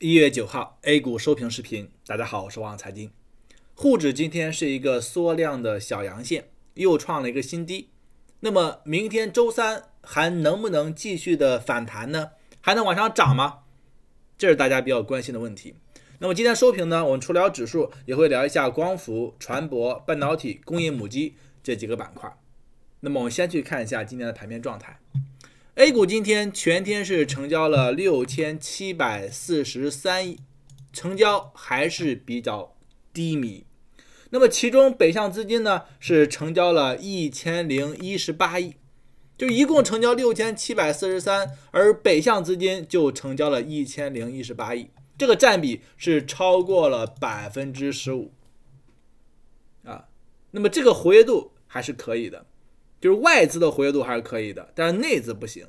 一月九号，A 股收评视频。大家好，我是王财经。沪指今天是一个缩量的小阳线，又创了一个新低。那么明天周三还能不能继续的反弹呢？还能往上涨吗？这是大家比较关心的问题。那么今天收评呢，我们除了指数，也会聊一下光伏、船舶、半导体、工业母机这几个板块。那么我们先去看一下今天的盘面状态。A 股今天全天是成交了六千七百四十三亿，成交还是比较低迷。那么其中北向资金呢是成交了一千零一十八亿，就一共成交六千七百四十三，而北向资金就成交了一千零一十八亿，这个占比是超过了百分之十五，啊，那么这个活跃度还是可以的。就是外资的活跃度还是可以的，但是内资不行。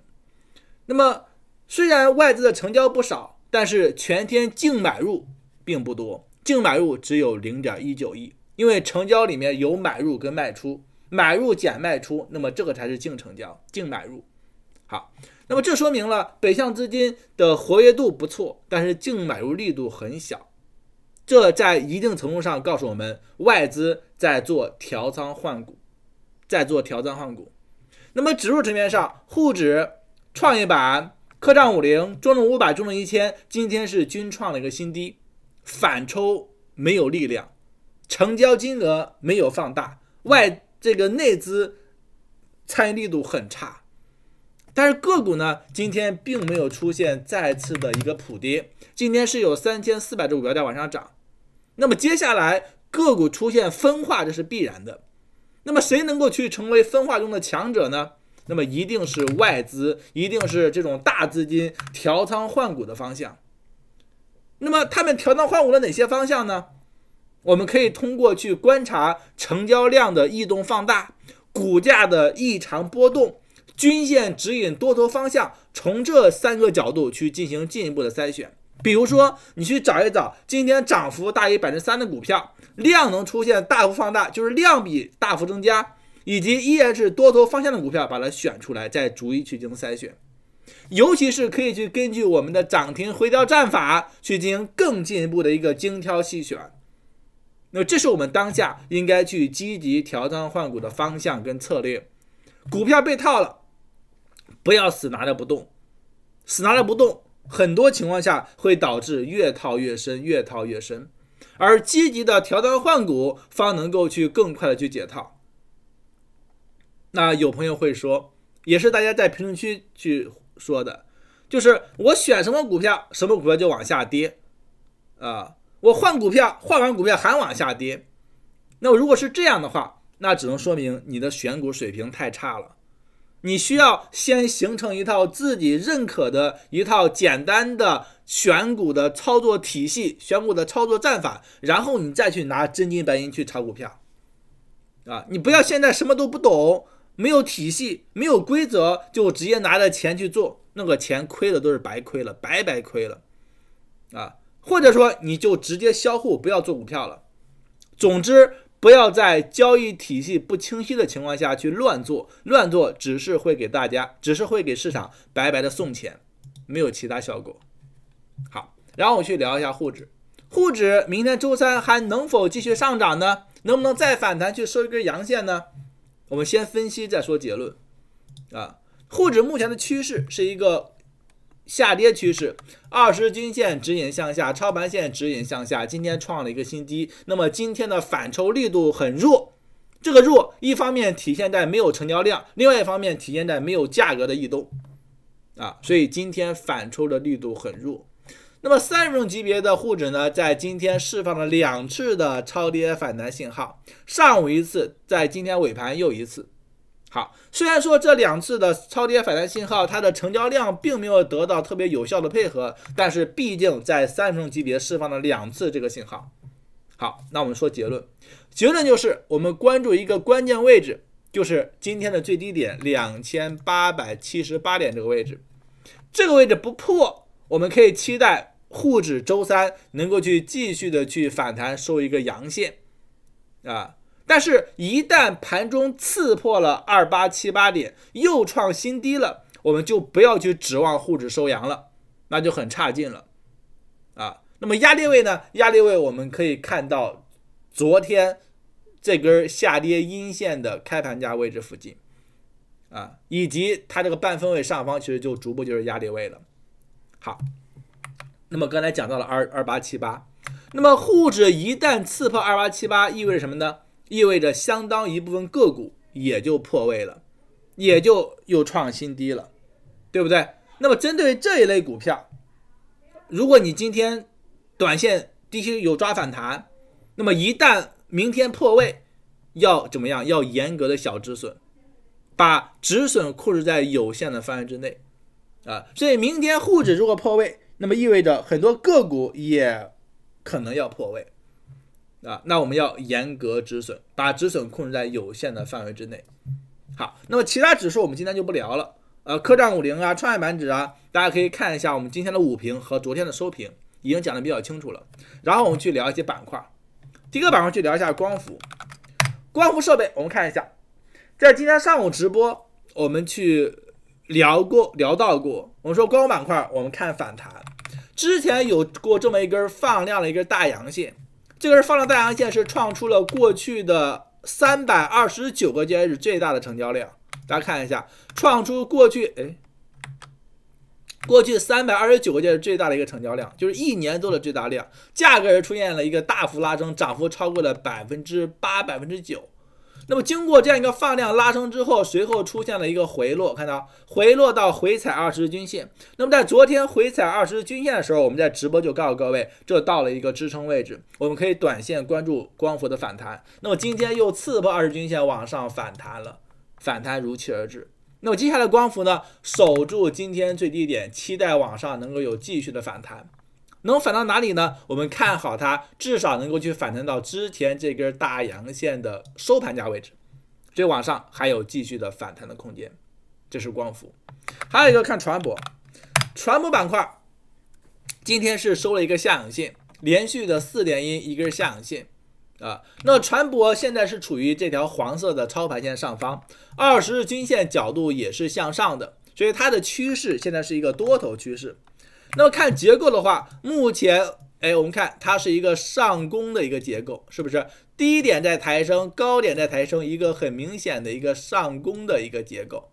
那么虽然外资的成交不少，但是全天净买入并不多，净买入只有零点一九亿。因为成交里面有买入跟卖出，买入减卖出，那么这个才是净成交、净买入。好，那么这说明了北向资金的活跃度不错，但是净买入力度很小。这在一定程度上告诉我们，外资在做调仓换股。在做调仓换股，那么指数层面上，沪指、创业板、科创五零、中证五百、中证一千，今天是均创了一个新低，反抽没有力量，成交金额没有放大，外这个内资参与力度很差，但是个股呢，今天并没有出现再次的一个普跌，今天是有三千四百只股票在往上涨，那么接下来个股出现分化这是必然的。那么谁能够去成为分化中的强者呢？那么一定是外资，一定是这种大资金调仓换股的方向。那么他们调仓换股了哪些方向呢？我们可以通过去观察成交量的异动放大、股价的异常波动、均线指引多头方向，从这三个角度去进行进一步的筛选。比如说，你去找一找今天涨幅大于百分之三的股票。量能出现大幅放大，就是量比大幅增加，以及依然是多头方向的股票，把它选出来，再逐一去进行筛选，尤其是可以去根据我们的涨停回调战法去进行更进一步的一个精挑细选。那这是我们当下应该去积极调仓换股的方向跟策略。股票被套了，不要死拿着不动，死拿着不动，很多情况下会导致越套越深，越套越深。而积极的调仓换股，方能够去更快的去解套。那有朋友会说，也是大家在评论区去说的，就是我选什么股票，什么股票就往下跌，啊，我换股票，换完股票还往下跌。那如果是这样的话，那只能说明你的选股水平太差了。你需要先形成一套自己认可的一套简单的。选股的操作体系，选股的操作战法，然后你再去拿真金白银去炒股票，啊，你不要现在什么都不懂，没有体系，没有规则，就直接拿着钱去做，那个钱亏的都是白亏了，白白亏了，啊，或者说你就直接销户，不要做股票了。总之，不要在交易体系不清晰的情况下去乱做，乱做只是会给大家，只是会给市场白白的送钱，没有其他效果。好，然后我去聊一下沪指，沪指明天周三还能否继续上涨呢？能不能再反弹去收一根阳线呢？我们先分析再说结论。啊，沪指目前的趋势是一个下跌趋势，二十均线指引向下，超盘线指引向下，今天创了一个新低。那么今天的反抽力度很弱，这个弱一方面体现在没有成交量，另外一方面体现在没有价格的异动。啊，所以今天反抽的力度很弱。那么三十种级别的沪指呢，在今天释放了两次的超跌反弹信号，上午一次，在今天尾盘又一次。好，虽然说这两次的超跌反弹信号，它的成交量并没有得到特别有效的配合，但是毕竟在三十种级别释放了两次这个信号。好，那我们说结论，结论就是我们关注一个关键位置，就是今天的最低点两千八百七十八点这个位置，这个位置不破，我们可以期待。沪指周三能够去继续的去反弹收一个阳线，啊，但是，一旦盘中刺破了二八七八点又创新低了，我们就不要去指望沪指收阳了，那就很差劲了，啊，那么压力位呢？压力位我们可以看到昨天这根下跌阴线的开盘价位置附近，啊，以及它这个半分位上方，其实就逐步就是压力位了。好。那么刚才讲到了二二八七八，那么沪指一旦刺破二八七八，意味着什么呢？意味着相当一部分个股也就破位了，也就又创新低了，对不对？那么针对这一类股票，如果你今天短线低吸有抓反弹，那么一旦明天破位，要怎么样？要严格的小止损，把止损控制在有限的范围之内，啊，所以明天沪指如果破位。那么意味着很多个股也可能要破位，啊，那我们要严格止损，把止损控制在有限的范围之内。好，那么其他指数我们今天就不聊了。呃，科创五零啊，创业板指啊，大家可以看一下我们今天的午评和昨天的收评，已经讲的比较清楚了。然后我们去聊一些板块，第一个板块去聊一下光伏，光伏设备，我们看一下，在今天上午直播我们去。聊过聊到过，我们说光伏板块，我们看反弹之前有过这么一根放量的一根大阳线，这根放量大阳线，是创出了过去的三百二十九个交易日最大的成交量。大家看一下，创出过去哎，过去三百二十九个交易日最大的一个成交量，就是一年多的最大量。价格也出现了一个大幅拉升，涨幅超过了百分之八百分之九。那么经过这样一个放量拉升之后，随后出现了一个回落，看到回落到回踩二十日均线。那么在昨天回踩二十日均线的时候，我们在直播就告诉各位，这到了一个支撑位置，我们可以短线关注光伏的反弹。那么今天又刺破二十均线，往上反弹了，反弹如期而至。那么接下来光伏呢，守住今天最低点，期待往上能够有继续的反弹。能反到哪里呢？我们看好它至少能够去反弹到之前这根大阳线的收盘价位置，所以往上还有继续的反弹的空间。这是光伏，还有一个看船舶，船舶板块今天是收了一个下影线，连续的四连阴一根下影线啊。那船舶现在是处于这条黄色的超盘线上方，二十日均线角度也是向上的，所以它的趋势现在是一个多头趋势。那么看结构的话，目前，哎，我们看它是一个上攻的一个结构，是不是？低点在抬升，高点在抬升，一个很明显的一个上攻的一个结构。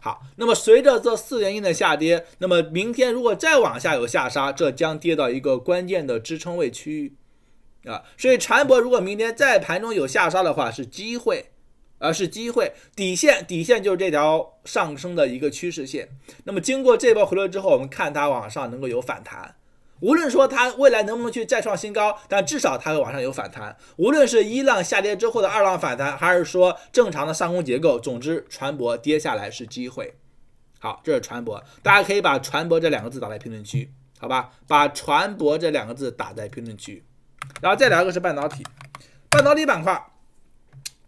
好，那么随着这四连阴的下跌，那么明天如果再往下有下杀，这将跌到一个关键的支撑位区域啊。所以船舶如果明天在盘中有下杀的话，是机会。而是机会，底线，底线就是这条上升的一个趋势线。那么经过这波回落之后，我们看它往上能够有反弹。无论说它未来能不能去再创新高，但至少它会往上有反弹。无论是一浪下跌之后的二浪反弹，还是说正常的上攻结构，总之船舶跌下来是机会。好，这是船舶，大家可以把“船舶”这两个字打在评论区，好吧？把“船舶”这两个字打在评论区，然后再来一个是半导体，半导体板块。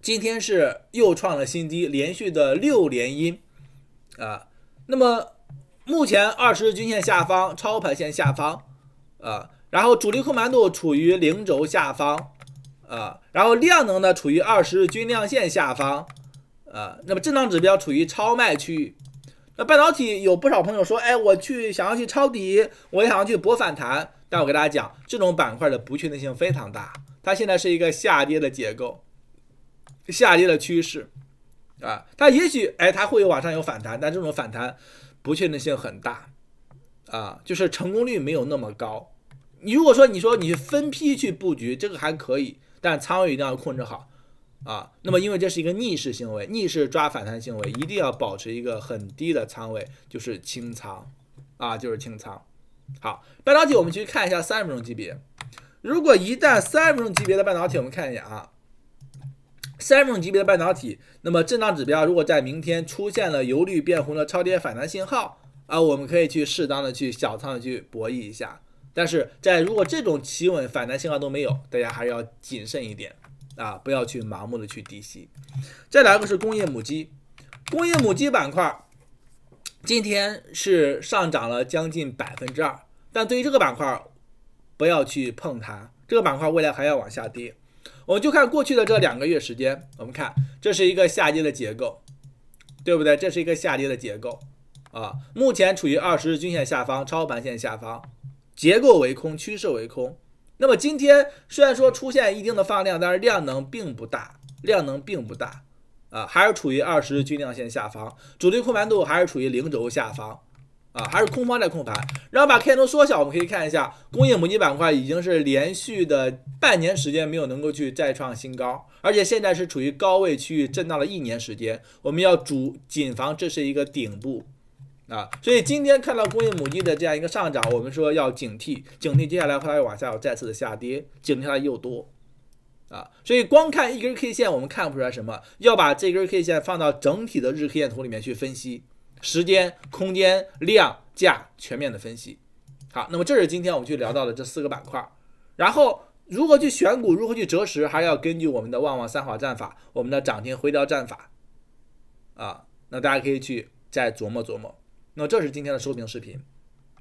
今天是又创了新低，连续的六连阴啊。那么目前二十日均线下方，超盘线下方啊，然后主力控盘度处于零轴下方啊，然后量能呢处于二十日均量线下方啊。那么震荡指标处于超卖区域。那半导体有不少朋友说，哎，我去想要去抄底，我也想要去博反弹。但我给大家讲，这种板块的不确定性非常大，它现在是一个下跌的结构。下跌的趋势，啊，它也许哎，它会有往上有反弹，但这种反弹不确定性很大，啊，就是成功率没有那么高。你如果说你说你分批去布局，这个还可以，但仓位一定要控制好，啊，那么因为这是一个逆势行为，逆势抓反弹行为一定要保持一个很低的仓位，就是清仓，啊，就是清仓。好，半导体我们去看一下三十分钟级别，如果一旦三十分钟级别的半导体，我们看一下啊。三种级别的半导体，那么震荡指标如果在明天出现了由绿变红的超跌反弹信号啊，我们可以去适当的去小仓去博弈一下。但是在如果这种企稳反弹信号都没有，大家还是要谨慎一点啊，不要去盲目的去低吸。再来个是工业母机，工业母机板块今天是上涨了将近百分之二，但对于这个板块不要去碰它，这个板块未来还要往下跌。我们就看过去的这两个月时间，我们看这是一个下跌的结构，对不对？这是一个下跌的结构啊，目前处于二十日均线下方、超盘线下方，结构为空，趋势为空。那么今天虽然说出现一定的放量，但是量能并不大，量能并不大啊，还是处于二十日均量线下方，主力控盘度还是处于零轴下方。啊，还是空方在控盘，然后把 K 线图缩小，我们可以看一下工业母机板块已经是连续的半年时间没有能够去再创新高，而且现在是处于高位区域震荡了一年时间，我们要主谨防这是一个顶部啊，所以今天看到工业母机的这样一个上涨，我们说要警惕，警惕接下来它又往下再次的下跌，警惕它又多啊，所以光看一根 K 线我们看不出来什么，要把这根 K 线放到整体的日 K 线图里面去分析。时间、空间、量价全面的分析。好，那么这是今天我们去聊到的这四个板块。然后如何去选股，如何去择时，还要根据我们的旺旺三好战法，我们的涨停回调战法。啊，那大家可以去再琢磨琢磨。那这是今天的收评视频。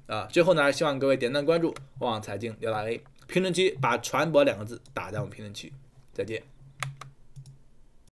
啊，最后呢，希望各位点赞、关注旺旺财经刘大 A，评论区把“船舶”两个字打在我们评论区。再见。